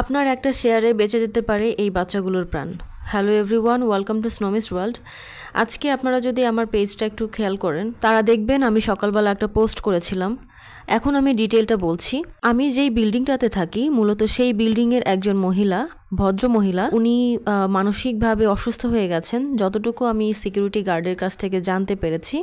আপনার একটা শেয়ারে বেঁচে যেতে পারে এই বাচ্চাগুলোর প্রাণ hello everyone welcome to স্নোমিস ওয়ার্ল্ড আজকে আপনারা যদি আমার পেজটা একটু খেয়াল করেন তারা দেখবেন আমি সকালবেলা একটা পোস্ট করেছিলাম এখন আমি ডিটেলটা বলছি আমি যেই বিল্ডিংটাতে থাকি মূলত সেই বিল্ডিংয়ের একজন মহিলা ভদ্র মহিলা উনি মানসিকভাবে অসুস্থ হয়ে গেছেন যতটুকু আমি সিকিউরিটি গার্ডের কাছ থেকে জানতে পেরেছি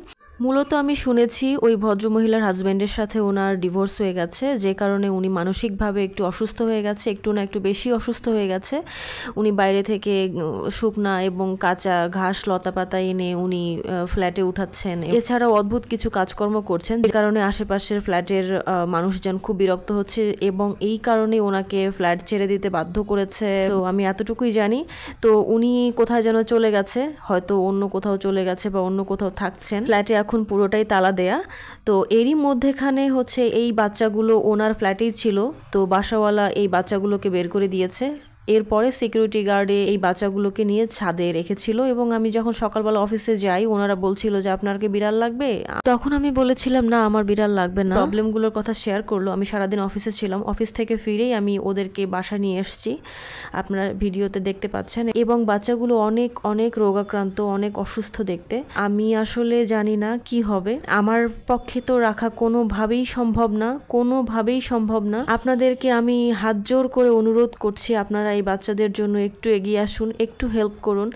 মূলত আমি শুনেছি ওই ভদ্রমহিলার হাজব্যান্ডের সাথে ওনার ডিভোর্স হয়ে গেছে যে কারণে উনি মানসিকভাবে একটু অসুস্থ হয়ে গেছে একটু না একটু বেশি অসুস্থ হয়ে গেছে উনি বাইরে থেকে শুকনা এবং কাঁচা ঘাস লতাপাতা এনে উনি ফ্ল্যাটে উঠাচ্ছেন এছাড়াও অদ্ভুত কিছু কাজকর্ম করছেন যে কারণে আশেপাশের ফ্ল্যাটের মানুষজন খুব বিরক্ত হচ্ছে এবং এই কারণে ওনাকে ফ্ল্যাট ছেড়ে দিতে বাধ্য করেছে তো আমি এতটুকুই জানি তো উনি কোথায় যেন চলে গেছে হয়তো অন্য কোথাও চলে গেছে বা অন্য কোথাও থাকছেন ফ্ল্যাটে এখন পুরোটাই তালা দেয়া তো এরই মধ্যেখানে হচ্ছে এই বাচ্চাগুলো ওনার ফ্ল্যাটেই ছিল তো বাসাওয়ালা এই বাচ্চাগুলোকে বের করে দিয়েছে এরপরে সিকিউরিটি গার্ডে এই বাচ্চাগুলোকে নিয়ে ছাদে রেখেছিল এবং আমি যখন সকালবেলা অফিসে যাই ওনারা বলছিল যে আপনারকে বিড়াল লাগবে তখন আমি বলেছিলাম না আমার বিড়াল লাগবে না প্রবলেমগুলোর কথা শেয়ার করলো আমি সারাদিন অফিসে ছিলাম অফিস থেকে ফিরেই আমি ওদেরকে বাসা নিয়ে এসছি আপনারা ভিডিওতে দেখতে পাচ্ছেন এবং বাচ্চাগুলো অনেক অনেক রোগাক্রান্ত অনেক অসুস্থ দেখতে আমি আসলে জানি না কি হবে আমার পক্ষে তো রাখা কোনোভাবেই সম্ভব না কোনোভাবেই সম্ভব না আপনাদেরকে আমি হাত জোর করে অনুরোধ করছি আপনারা এই বাচ্চাদের জন্য একটু এগিয়ে আসুন একটু হেল্প করুন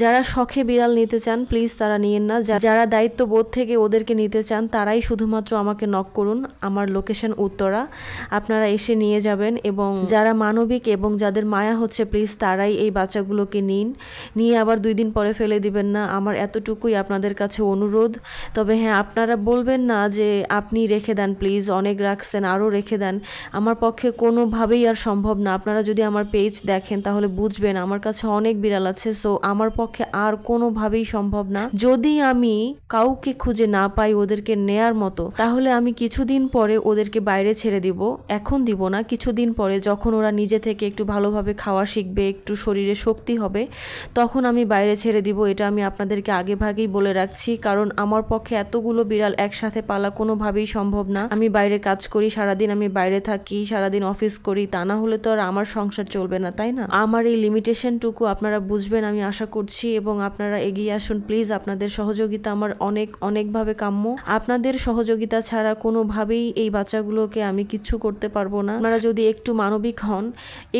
যারা শখে বিড়াল নিতে চান প্লিজ তারা নিয়েন না যারা দায়িত্ববোধ থেকে ওদেরকে নিতে চান তারাই শুধুমাত্র আমাকে নক করুন আমার লোকেশন উত্তরা আপনারা এসে নিয়ে যাবেন এবং যারা মানবিক এবং যাদের মায়া হচ্ছে প্লিজ তারাই এই বাচ্চাগুলোকে নিন নিয়ে আবার দুই দিন পরে ফেলে দিবেন না আমার এতটুকুই আপনাদের কাছে অনুরোধ তবে হ্যাঁ আপনারা বলবেন না যে আপনি রেখে দেন প্লিজ অনেক রাখছেন আরও রেখে দেন আমার পক্ষে কোনোভাবেই আর সম্ভব না আপনারা যদি আমার পেজ দেখেন তাহলে বুঝবেন আমার কাছে অনেক বিড়াল আছে সো আমার পক্ষে আর কোনোভাবেই সম্ভব না যদি আমি কাউকে খুঁজে না পাই ওদেরকে নেয়ার মতো তাহলে আমি কিছুদিন পরে ওদেরকে বাইরে ছেড়ে দিব এখন দিব না কিছুদিন পরে যখন ওরা নিজে থেকে একটু ভালোভাবে খাওয়া শিখবে একটু শরীরে শক্তি হবে তখন আমি বাইরে ছেড়ে দিব এটা আমি আপনাদেরকে আগে ভাগেই বলে রাখছি কারণ আমার পক্ষে এতগুলো বিড়াল একসাথে পালা কোনোভাবেই সম্ভব না আমি বাইরে কাজ করি সারাদিন আমি বাইরে থাকি সারাদিন অফিস করি তা না হলে তো আর আমার সংসার চলবে না না তাই না আমার এই লিমিটেশনটুকু আপনারা বুঝবেন আমি আশা করছি এবং আপনারা এগিয়ে আসুন প্লিজ আপনাদের সহযোগিতা আমার অনেক অনেকভাবে কাম্য আপনাদের সহযোগিতা ছাড়া কোনোভাবেই এই বাচ্চাগুলোকে আমি কিচ্ছু করতে পারবো না আপনারা যদি একটু মানবিক হন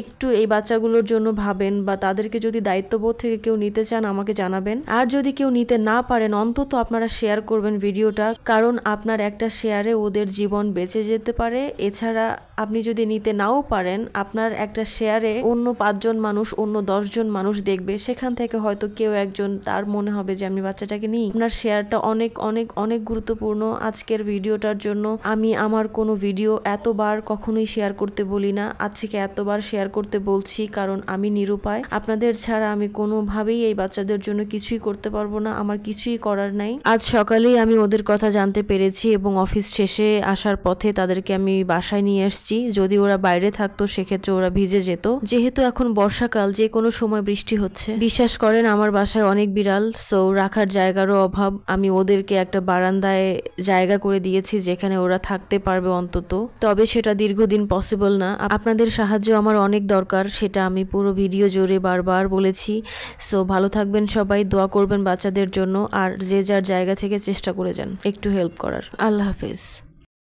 একটু এই বাচ্চাগুলোর জন্য ভাবেন বা তাদেরকে যদি দায়িত্ববোধ থেকে কেউ নিতে চান আমাকে জানাবেন আর যদি কেউ নিতে না পারেন অন্তত আপনারা শেয়ার করবেন ভিডিওটা কারণ আপনার একটা শেয়ারে ওদের জীবন বেঁচে যেতে পারে এছাড়া আপনি যদি নিতে নাও পারেন আপনার একটা শেয়ারে অন্য পাঁচজন মানুষ অন্য দশজন মানুষ দেখবে সেখান থেকে হয়তো কেউ একজন তার মনে হবে যে আমি বাচ্চাটাকে নিই আপনার শেয়ারটা অনেক অনেক অনেক গুরুত্বপূর্ণ আজকের ভিডিওটার জন্য আমি আমার কোনো ভিডিও এতবার কখনোই শেয়ার করতে বলি না আজকে এতবার শেয়ার করতে বলছি কারণ আমি নিরুপায় আপনাদের ছাড়া আমি কোনোভাবেই এই বাচ্চাদের জন্য কিছুই করতে পারবো না আমার কিছুই করার নাই আজ সকালেই আমি ওদের কথা জানতে পেরেছি এবং অফিস শেষে আসার পথে তাদেরকে আমি বাসায় নিয়ে এসছি যদি ওরা বাইরে থাকতো সেক্ষেত্রে ওরা ভিজে যেত যে যেহেতু এখন বর্ষাকাল যে কোনো সময় বৃষ্টি হচ্ছে বিশ্বাস করেন আমার বাসায় অনেক বিড়াল সো রাখার জায়গারও অভাব আমি ওদেরকে একটা বারান্দায় জায়গা করে দিয়েছি যেখানে ওরা থাকতে পারবে অন্তত তবে সেটা দীর্ঘদিন পসিবল না আপনাদের সাহায্য আমার অনেক দরকার সেটা আমি পুরো ভিডিও জোরে বারবার বলেছি সো ভালো থাকবেন সবাই দোয়া করবেন বাচ্চাদের জন্য আর যে যার জায়গা থেকে চেষ্টা করে যান একটু হেল্প করার আল্লাহ হাফেজ